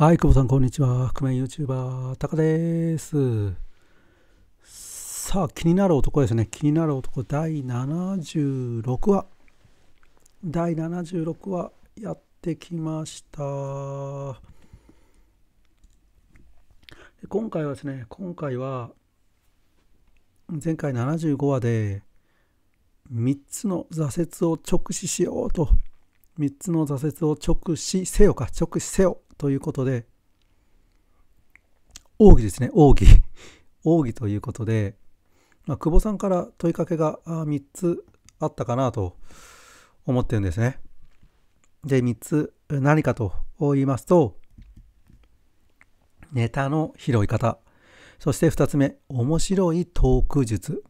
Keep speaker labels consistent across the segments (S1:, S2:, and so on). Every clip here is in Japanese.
S1: はい、久保さん、こんにちは。覆面 YouTuber、タカです。さあ、気になる男ですね。気になる男、第76話。第76話、やってきました。今回はですね、今回は、前回75話で、3つの挫折を直視しようと。3つの挫折を直視せよか、直視せよということで、奥義ですね、奥義。奥義ということで、まあ、久保さんから問いかけが3つあったかなと思ってるんですね。で、3つ何かと言いますと、ネタの拾い方。そして2つ目、面白いトーク術。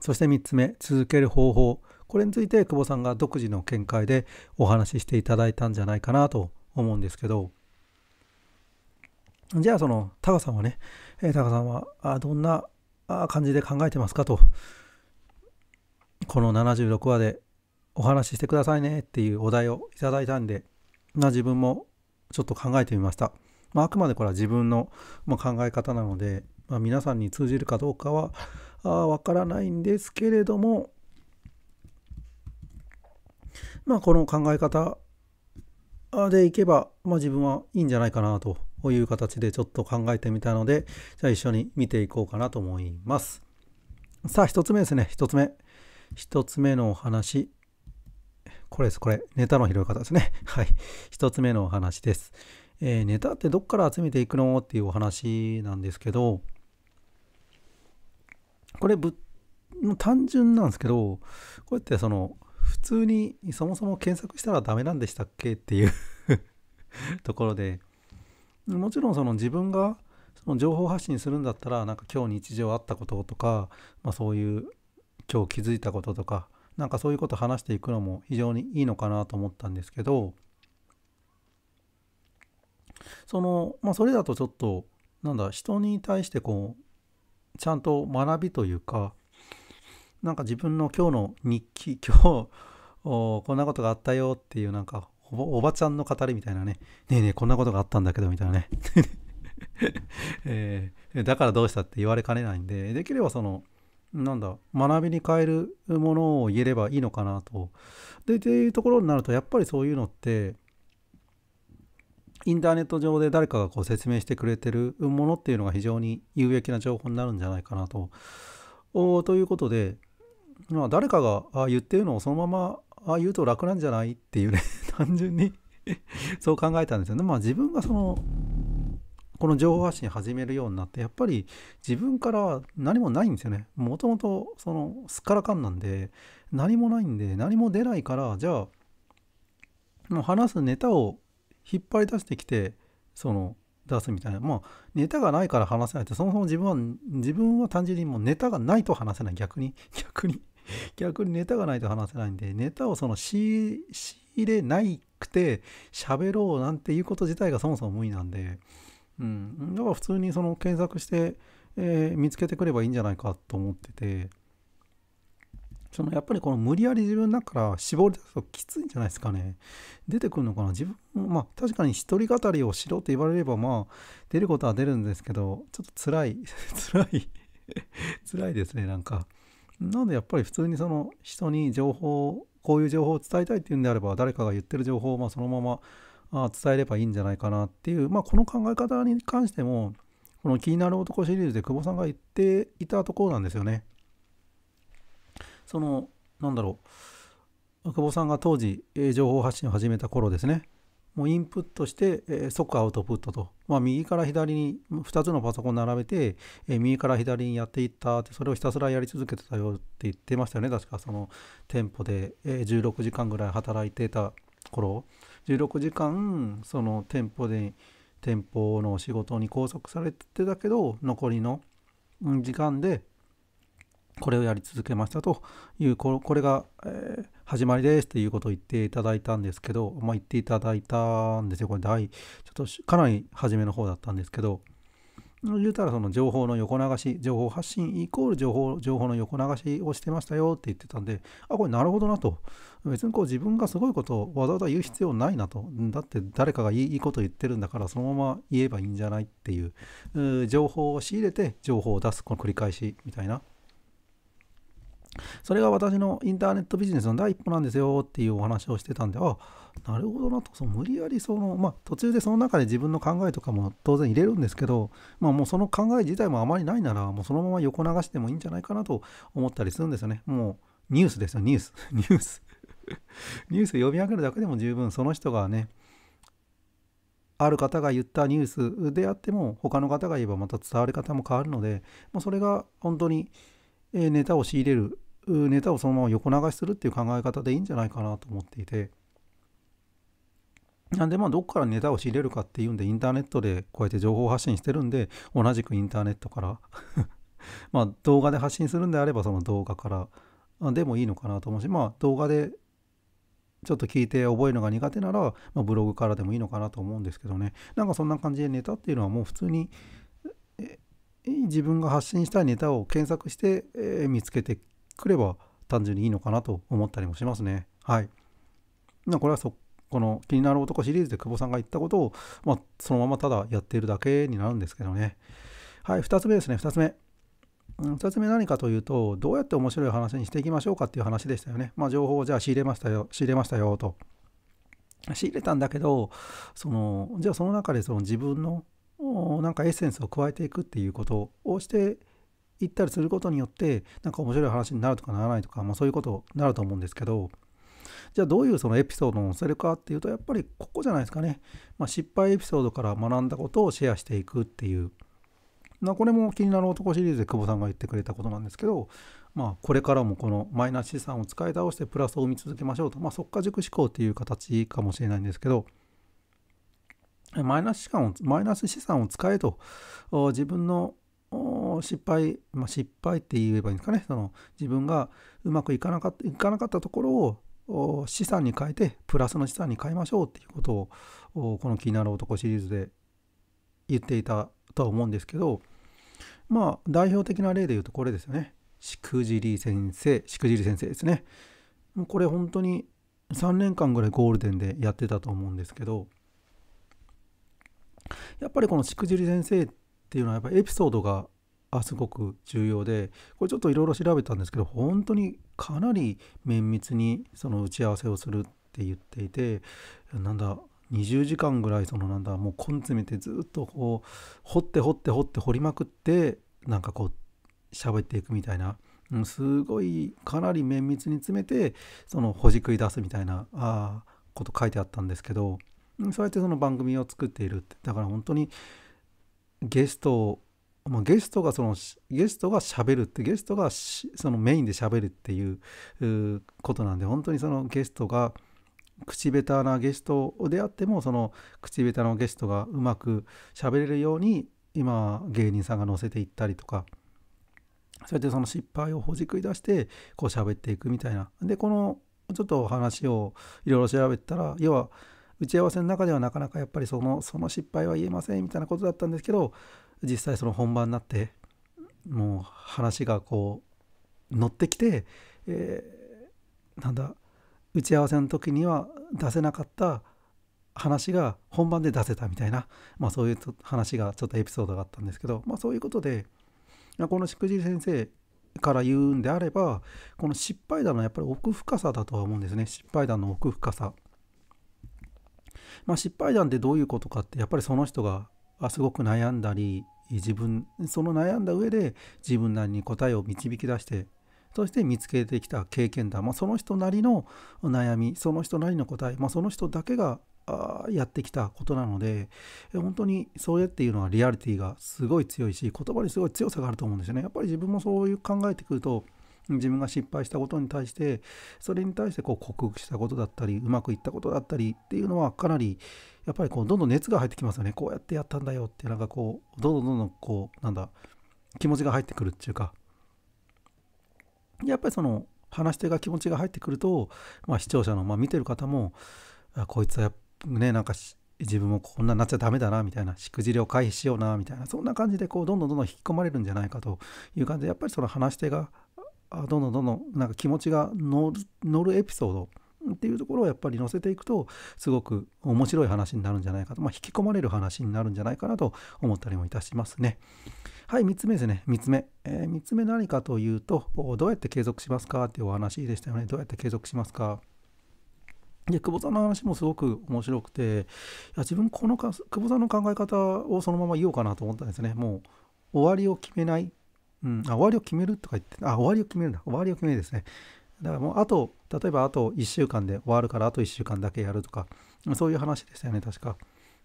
S1: そして3つ目、続ける方法。これについて久保さんが独自の見解でお話ししていただいたんじゃないかなと思うんですけど、じゃあそのタカさんはね、えー、タカさんはあどんな感じで考えてますかとこの76話でお話ししてくださいねっていうお題をいただいたんで、まあ、自分もちょっと考えてみました、まあ、あくまでこれは自分の、まあ、考え方なので、まあ、皆さんに通じるかどうかはわからないんですけれどもまあこの考え方でいけば、まあ、自分はいいんじゃないかなとういう形でちょっと考えてみたので、じゃあ一緒に見ていこうかなと思います。さあ、一つ目ですね。一つ目。一つ目のお話。これです。これ。ネタの拾い方ですね。はい。一つ目のお話です。えー、ネタってどっから集めていくのっていうお話なんですけど、これぶ、単純なんですけど、こうやってその、普通にそもそも検索したらダメなんでしたっけっていう ところで、もちろんその自分がその情報発信するんだったらなんか今日日常あったこととか、まあ、そういう今日気づいたこととかなんかそういうこと話していくのも非常にいいのかなと思ったんですけどその、まあ、それだとちょっとなんだ人に対してこうちゃんと学びというかなんか自分の今日の日記今日こんなことがあったよっていうなんかおばちゃんの語りみたいなね、ねえねえ、こんなことがあったんだけどみたいなね、えー、だからどうしたって言われかねないんで、できればその、なんだ、学びに変えるものを言えればいいのかなと。で、っていうところになると、やっぱりそういうのって、インターネット上で誰かがこう説明してくれてるものっていうのが非常に有益な情報になるんじゃないかなと。おということで、まあ、誰かが言ってるのをそのまま言うと楽なんじゃないっていうね単純に そう考えたんですよね。まあ自分がそのこの情報発信始めるようになってやっぱり自分から何もないんですよね。もともとそのすっからかんなんで何もないんで何も出ないからじゃあもう話すネタを引っ張り出してきてその出すみたいなまあネタがないから話せないってそもそも自分は自分は単純にもうネタがないと話せない逆に逆に逆にネタがないと話せないんでネタをその仕入れないくて喋ろうなんていうこと自体がそもそも無理なんで、うん、だから普通にその検索して、えー、見つけてくればいいんじゃないかと思っててそのやっぱりこの無理やり自分だから絞り出すときついんじゃないですかね出てくるのかな自分まあ確かに一人語りをしろって言われればまあ出ることは出るんですけどちょっと辛い 辛い辛いですねなんか。なんでやっぱり普通にその人に情報こういう情報を伝えたいっていうんであれば誰かが言ってる情報をまそのままあ伝えればいいんじゃないかなっていう、まあ、この考え方に関してもこの「気になる男」シリーズで久保さんが言っていたところなんですよね。そのなんだろう久保さんが当時情報発信を始めた頃ですねもうインプットして、えー、即アウトプットと、まあ、右から左に2つのパソコン並べて、えー、右から左にやっていったってそれをひたすらやり続けてたよって言ってましたよね確かその店舗で、えー、16時間ぐらい働いてた頃16時間その店舗で店舗の仕事に拘束されてたけど残りの時間でこれをやり続けましたというこれが、え始まりですということを言っていただいたんですけど、まあ、言っていただいたんですよこれ大、ちょっとかなり初めの方だったんですけど言うたらその情報の横流し情報発信イコール情報情報の横流しをしてましたよって言ってたんであこれなるほどなと別にこう自分がすごいことをわざわざ言う必要ないなとだって誰かがいいこと言ってるんだからそのまま言えばいいんじゃないっていう情報を仕入れて情報を出すこの繰り返しみたいなそれが私のインターネットビジネスの第一歩なんですよっていうお話をしてたんで、あ、なるほどなと、その無理やりその、まあ、途中でその中で自分の考えとかも当然入れるんですけど、まあ、もうその考え自体もあまりないなら、もうそのまま横流してもいいんじゃないかなと思ったりするんですよね。もうニュースですよ、ニュース。ニュース。ニュース読み上げるだけでも十分その人がね、ある方が言ったニュースであっても他の方が言えばまた伝わり方も変わるので、まうそれが本当にネタを仕入れるネタをそのまま横流しするっていう考え方でいいんじゃないかなと思っていてなんでまあどこからネタを仕入れるかっていうんでインターネットでこうやって情報発信してるんで同じくインターネットから まあ動画で発信するんであればその動画からでもいいのかなと思うしまあ動画でちょっと聞いて覚えるのが苦手なら、まあ、ブログからでもいいのかなと思うんですけどねなんかそんな感じでネタっていうのはもう普通に自分が発信したいネタを検索して、えー、見つけてくれば単純にいいのかなと思ったりもしますね。はい。まあ、これはそこの気になる男シリーズで久保さんが言ったことを、まあ、そのままただやっているだけになるんですけどね。はい、2つ目ですね、2つ目。2つ目何かというと、どうやって面白い話にしていきましょうかっていう話でしたよね。まあ、情報をじゃあ仕入れましたよ、仕入れましたよと。仕入れたんだけど、その、じゃあその中でその自分のなんかエッセンスを加えていくっていうことをして行ったりすることによって何か面白い話になるとかならないとか、まあ、そういうことになると思うんですけどじゃあどういうそのエピソードを載せるかっていうとやっぱりここじゃないですかね、まあ、失敗エピソードから学んだことをシェアしていくっていう、まあ、これも気になる男シリーズで久保さんが言ってくれたことなんですけど、まあ、これからもこのマイナス資産を使い倒してプラスを生み続けましょうと、まあ、即価塾思考っていう形かもしれないんですけどマイナス資産をマイナス資産を使えと自分の失敗、まあ、失敗って言えばいいんですかねその自分がうまくいかなかったいかなかったところを資産に変えてプラスの資産に変えましょうっていうことをこの「気になる男」シリーズで言っていたとは思うんですけどまあ代表的な例で言うとこれですよねしくじり先生しくじり先生ですねこれ本当に3年間ぐらいゴールデンでやってたと思うんですけどやっぱりこのしくじり先生ってっていうのはやっぱエピソードがすごく重要でこれちょっといろいろ調べたんですけど本当にかなり綿密にその打ち合わせをするって言っていてなんだ20時間ぐらいそのなんだもう根詰めてずっとこう掘って掘って掘って掘りまくってなんかこう喋っていくみたいな、すごいかなり綿密に詰めてそのほじくり出すみたいなあこと書いてあったんですけどそうやってその番組を作っているってだから本当にゲストを、まあ、ゲストがそのゲストが喋るってゲストがそのメインで喋るっていうことなんで本当にそのゲストが口下手なゲストであってもその口下手なゲストがうまく喋れるように今芸人さんが乗せていったりとかそうやってその失敗をほじくり出してこう喋っていくみたいなでこのちょっとお話をいろいろ調べたら要は打ち合わせの中ではなかなかやっぱりそのその失敗は言えませんみたいなことだったんですけど実際その本番になってもう話がこう乗ってきて、えー、なんだ打ち合わせの時には出せなかった話が本番で出せたみたいな、まあ、そういう話がちょっとエピソードがあったんですけど、まあ、そういうことでこのしくじり先生から言うんであればこの失敗談のやっぱり奥深さだとは思うんですね失敗談の奥深さまあ、失敗談ってどういうことかってやっぱりその人がすごく悩んだり自分その悩んだ上で自分なりに答えを導き出してそして見つけてきた経験談、まあ、その人なりの悩みその人なりの答え、まあ、その人だけがやってきたことなので本当にそれっていうのはリアリティがすごい強いし言葉にすごい強さがあると思うんですよねやっぱり自分もそういう考えてくると自分が失敗したことに対してそれに対してこう克服したことだったりうまくいったことだったりっていうのはかなりやっぱりこうどんどん熱が入ってきますよねこうやってやったんだよってなんかこうどんどんどんどんこうなんだ気持ちが入ってくるっていうかやっぱりその話し手が気持ちが入ってくると、まあ、視聴者の、まあ、見てる方もあこいつはねなんか自分もこんなになっちゃダメだなみたいなしくじりを回避しようなみたいなそんな感じでこうどんどんどんどん引き込まれるんじゃないかという感じでやっぱりその話し手があどんどんどんどんなんか気持ちが乗るエピソードっていうところをやっぱり載せていくとすごく面白い話になるんじゃないかと、まあ、引き込まれる話になるんじゃないかなと思ったりもいたしますね。はい3つ目ですね3つ目、えー、3つ目何かというとどうやって継続しますかっていうお話でしたよねどうやって継続しますかで久保さんの話もすごく面白くていや自分このか久保さんの考え方をそのまま言おうかなと思ったんですねもう終わりを決めないうん、あ終わりを決めるとか言ってあ終わりを決めるんだ終わりを決めるですねだからもうあと例えばあと1週間で終わるからあと1週間だけやるとかそういう話でしたよね確か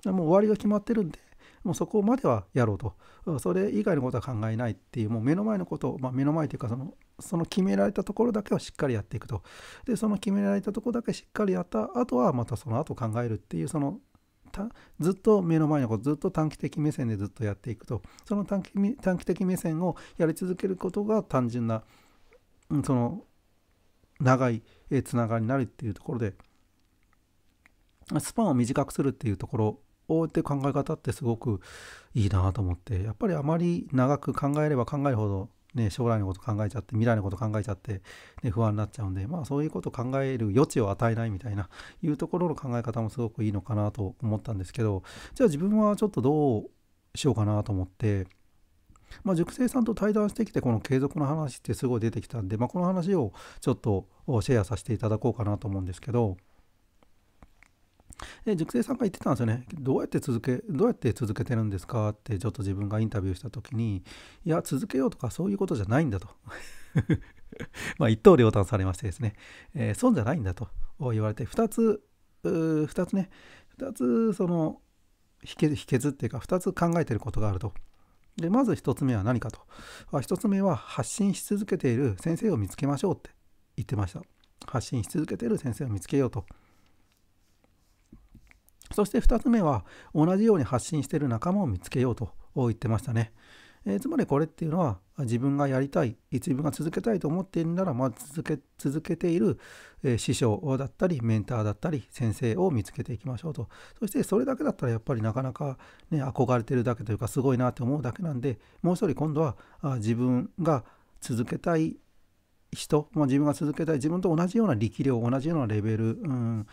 S1: もう終わりが決まってるんでもうそこまではやろうとそれ以外のことは考えないっていうもう目の前のことを、まあ、目の前というかそのその決められたところだけはしっかりやっていくとでその決められたところだけしっかりやったあとはまたその後考えるっていうそのずっと目の前のことずっと短期的目線でずっとやっていくとその短期短期的目線をやり続けることが単純なその長いつながりになるっていうところでスパンを短くするっていうところをって考え方ってすごくいいなと思ってやっぱりあまり長く考えれば考えるほどね、将来のこと考えちゃって未来のこと考えちゃって、ね、不安になっちゃうんで、まあ、そういうことを考える余地を与えないみたいないうところの考え方もすごくいいのかなと思ったんですけどじゃあ自分はちょっとどうしようかなと思って。まあ、塾生さんと対談してきてこの継続の話ってすごい出てきたんで、まあ、この話をちょっとシェアさせていただこうかなと思うんですけどで塾生さんが言ってたんですよねどうやって続けどうやって続けてるんですかってちょっと自分がインタビューした時にいや続けようとかそういうことじゃないんだと まあ一刀両断されましてですね、えー、損じゃないんだと言われて2つ2つね2つその秘訣っていうか2つ考えてることがあると。でまず1つ目は何かと1つ目は発信し続けている先生を見つけましょうって言ってました発信し続けている先生を見つけようとそして2つ目は同じように発信している仲間を見つけようと言ってましたね。えー、つまりこれっていうのは自分がやりたい自分が続けたいと思っているなら、まあ、続け続けている、えー、師匠だったりメンターだったり先生を見つけていきましょうとそしてそれだけだったらやっぱりなかなか、ね、憧れてるだけというかすごいなって思うだけなんでもう一人今度は自分が続けたい人、まあ、自分が続けたい自分と同じような力量同じようなレベル、うん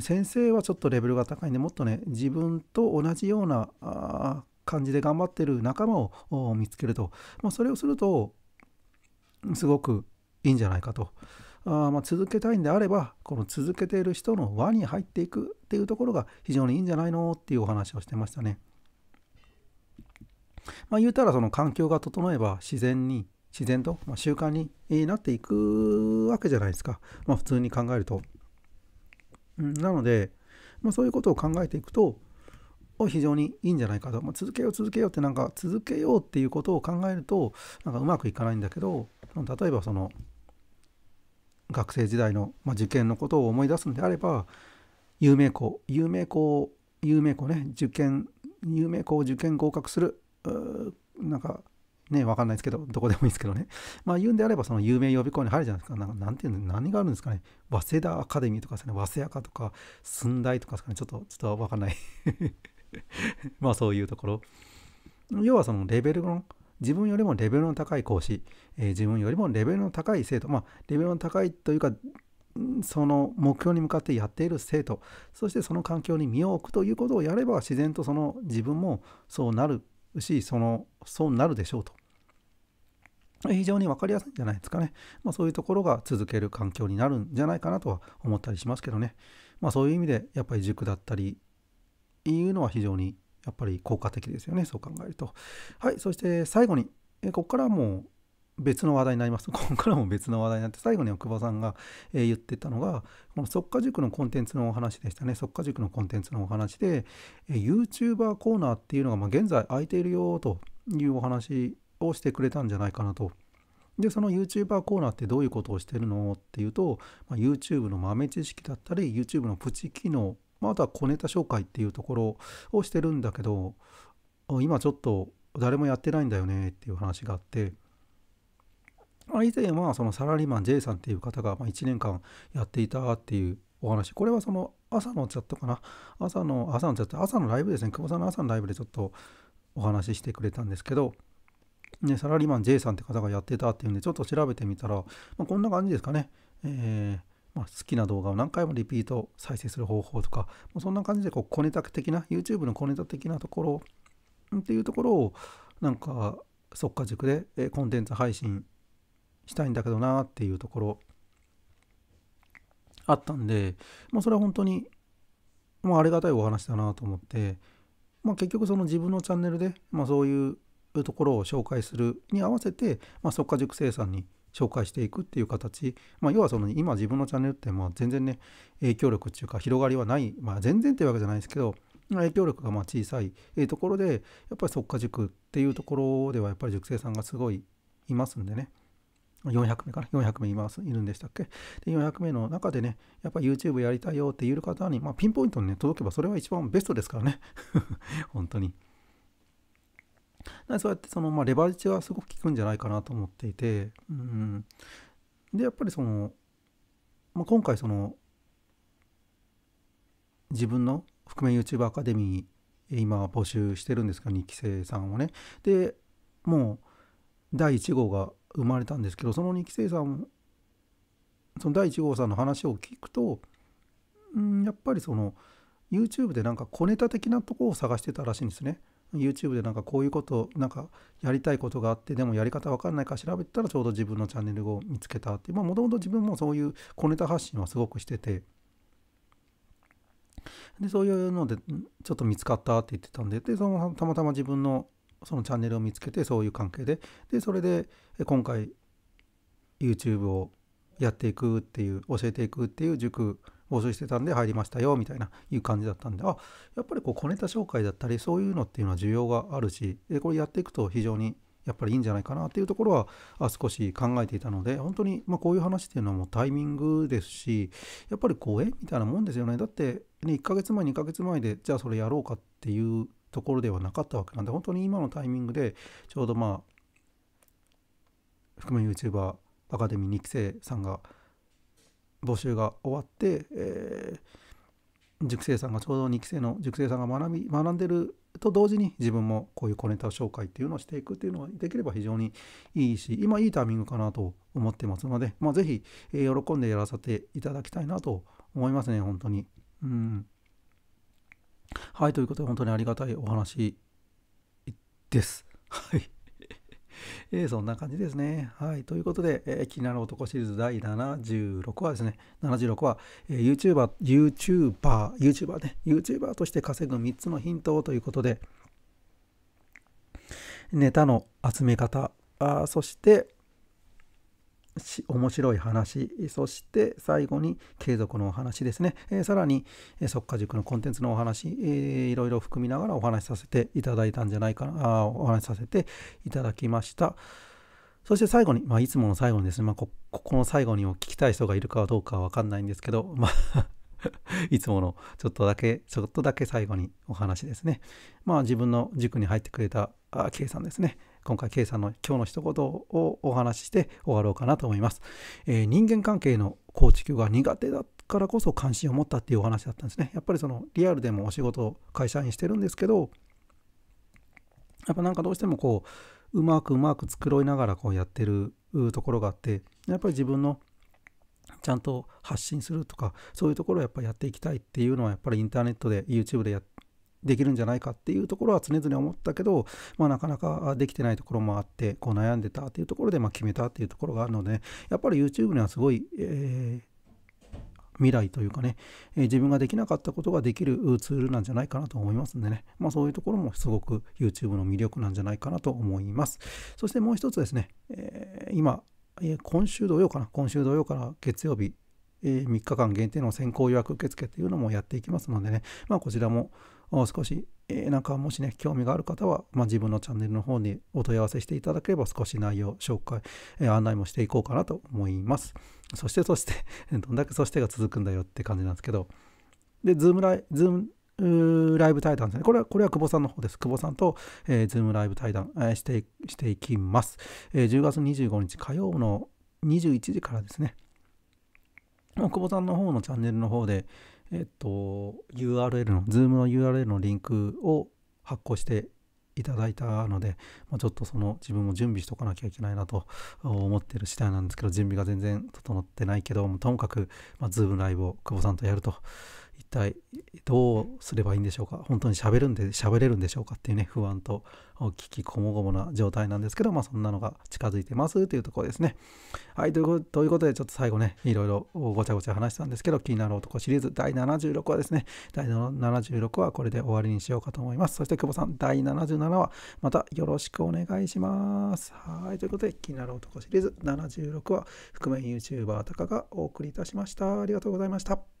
S1: 先生はちょっとレベルが高いんでもっとね自分と同じような感じで頑張ってる仲間を見つけると、まあ、それをするとすごくいいんじゃないかと。あまあ、続けたいんであればこの続けている人の輪に入っていくっていうところが非常にいいんじゃないのっていうお話をしてましたね。まあ、言うたらその環境が整えば自然に自然と、ま習慣になっていくわけじゃないですか、まあ、普通に考えると。うん、なので、まあ、そういうことを考えていくと非常にいいんじゃないかと、まあ、続けよう続けようってなんか続けようっていうことを考えるとなんかうまくいかないんだけど例えばその学生時代の、まあ、受験のことを思い出すんであれば有名校有名校有名校ね受験有名校受験合格するなんかね、わかんないですけど、どこでもいいですけどね。まあ言うんであれば、その有名予備校に入るじゃないですか。なんなんていうの、何があるんですかね。早稲田アカデミーとかですね、早稲田とか、寸大とかですかね、ちょっと、ちょっとわかんない まあそういうところ。要はそのレベルの、自分よりもレベルの高い講師、えー、自分よりもレベルの高い生徒、まあレベルの高いというか、その目標に向かってやっている生徒、そしてその環境に身を置くということをやれば、自然とその自分もそうなるしそのそうなるでしょうと非常に分かりやすいんじゃないですかね、まあ、そういうところが続ける環境になるんじゃないかなとは思ったりしますけどね、まあ、そういう意味でやっぱり塾だったりいうのは非常にやっぱり効果的ですよねそう考えるとはいそして最後にここからはもう別の話題になります。ここからも別の話題になって、最後に奥保さんが、えー、言ってたのが、この即家塾のコンテンツのお話でしたね。即家塾のコンテンツのお話で、えー、YouTuber コーナーっていうのが、まあ、現在空いているよというお話をしてくれたんじゃないかなと。で、その YouTuber コーナーってどういうことをしてるのっていうと、まあ、YouTube の豆知識だったり、YouTube のプチ機能、まあ、あとは小ネタ紹介っていうところをしてるんだけど、今ちょっと誰もやってないんだよねっていう話があって、以前はそのサラリーマン J さんっていう方がま1年間やっていたっていうお話これはその朝のチャットかな朝の朝のチャット朝のライブですね久保さんの朝のライブでちょっとお話ししてくれたんですけど、ね、サラリーマン J さんって方がやってたっていうんでちょっと調べてみたら、まあ、こんな感じですかね、えーま好きな動画を何回もリピート再生する方法とか、あ、そんな感じでこう小ネタ的な、YouTube の小ネタ的なところっていうところを、なんか、即か。塾でコンテンツ配信したいんだけどなっていうところあったんで、まあ、それは本当に、まあ、ありがたいお話だなと思って、まあ、結局その自分のチャンネルで、まあ、そういうところを紹介するに合わせて、まあ、即塾生んに紹介していくっていう形、まあ、要はその今自分のチャンネルってまあ全然ね影響力っていうか広がりはない、まあ、全然っていうわけじゃないですけど影響力がまあ小さいところでやっぱり即価塾っていうところではやっぱり塾生さんがすごいいますんでね。400名かな ?400 名います、いるんでしたっけで、400名の中でね、やっぱ YouTube やりたいよっていう方に、まあ、ピンポイントにね、届けばそれは一番ベストですからね。本当に。そうやってその、まあ、レバレッジはすごく効くんじゃないかなと思っていて、うん、でやっぱりその、まあ、今回その自分の覆面 YouTuber アカデミー今募集してるんですか2期生さんをねでもう第1号が生まれたんですけどその2期生さんその第1号さんの話を聞くとんやっぱりその YouTube でなんか小ネタ的なとこを探してたらしいんですね。YouTube でなんかこういうことなんかやりたいことがあってでもやり方わかんないか調べたらちょうど自分のチャンネルを見つけたってもともと自分もそういう小ネタ発信はすごくしててでそういうのでちょっと見つかったって言ってたんででそのたまたま自分のそのチャンネルを見つけてそういう関係ででそれで今回 YouTube をやっていくっていう教えていくっていう塾募集してたんで入りましたよみたいないう感じだったんであやっぱりこう小ネタ紹介だったりそういうのっていうのは需要があるしでこれやっていくと非常にやっぱりいいんじゃないかなっていうところはあ少し考えていたので本当にまこういう話っていうのはもうタイミングですしやっぱりこうえみたいなもんですよねだって、ね、1ヶ月前2ヶ月前でじゃあそれやろうかっていうところではなかったわけなんで、本当に今のタイミングで、ちょうどまあ、含め YouTuber アカデミー2期生さんが、募集が終わって、えー、塾生さんがちょうど2期生の塾生さんが学び学んでると同時に自分もこういう小ネタ紹介っていうのをしていくっていうのはできれば非常にいいし今いいタイミングかなと思ってますので、まあ、是非、え喜んでやらせていただきたいなと思いますね本当に。うんはい、ということで本当にありがたいお話です。はい。えー、そんな感じですね。はい。ということで、えー、気になる男シリーズ第76話ですね。76話、えー、YouTuber、YouTuber、YouTuber ね、YouTuber として稼ぐ3つのヒントということで、ネタの集め方、あそして、面白い話そして最後に継続のお話ですね、えー、さらに、え即家塾のコンテンツのお話、えー、いろいろ含みながらお話しさせていただいたんじゃないかなあお話しさせていただきましたそして最後に、まあ、いつもの最後にですね、まあ、ここの最後にも聞きたい人がいるかどうかは分かんないんですけど、まあいつものちょっとだけ、ちょっとだけ最後にお話ですね。まあ自分の塾に入ってくれた K さんですね。今回 K さんの今日の一言をお話しして終わろうかなと思います、えー、人間関係の構築が苦手だからこそ関心を持ったっていうお話だったんですねやっぱりそのリアルでもお仕事を会社員してるんですけどやっぱなんかどうしてもこううまくうまく繕いながらこうやってるところがあってやっぱり自分のちゃんと発信するとかそういうところをやっぱやっていきたいっていうのはやっぱりインターネットで YouTube でやってできるんじゃないかっていうところは常々思ったけど、まあ、なかなかできてないところもあってこう悩んでたっていうところでま決めたっていうところがあるので、ね、やっぱり YouTube にはすごい、えー、未来というかね、えー、自分ができなかったことができるツールなんじゃないかなと思いますんでね、まあ、そういうところもすごく YouTube の魅力なんじゃないかなと思いますそしてもう一つですね、えー、今今週土曜かな今週土曜から月曜日3日間限定の先行予約受付というのもやっていきますのでね、まあ、こちらも少し、えー、なんかもしね、興味がある方は、まあ、自分のチャンネルの方にお問い合わせしていただければ少し内容紹介、えー、案内もしていこうかなと思います。そしてそして どんだけそしてが続くんだよって感じなんですけど、で、ズームライズームライブ対談ですね。これは、これは久保さんの方です。久保さんと、えー、ズームライブ対談、えー、して、していきます、えー。10月25日火曜の21時からですね。久保さんの方のチャンネルの方で、えっと、URL の、Zoom の URL のリンクを発行していただいたので、まあ、ちょっとその自分も準備しとかなきゃいけないなと思ってる次第なんですけど、準備が全然整ってないけど、ともかく、まームライブを久保さんとやると一体どうすればいいんでしょうか本当に喋るんで喋れるんでしょうかっていうね不安と聞きこもごもな状態なんですけどまあそんなのが近づいてますというところですねはいということでちょっと最後ねいろいろごちゃごちゃ話したんですけど気になる男シリーズ第76話ですね第76話これで終わりにしようかと思いますそして久保さん第77話またよろしくお願いしますはいということで気になる男シリーズ76話覆面 YouTuber たかがお送りいたしましたありがとうございました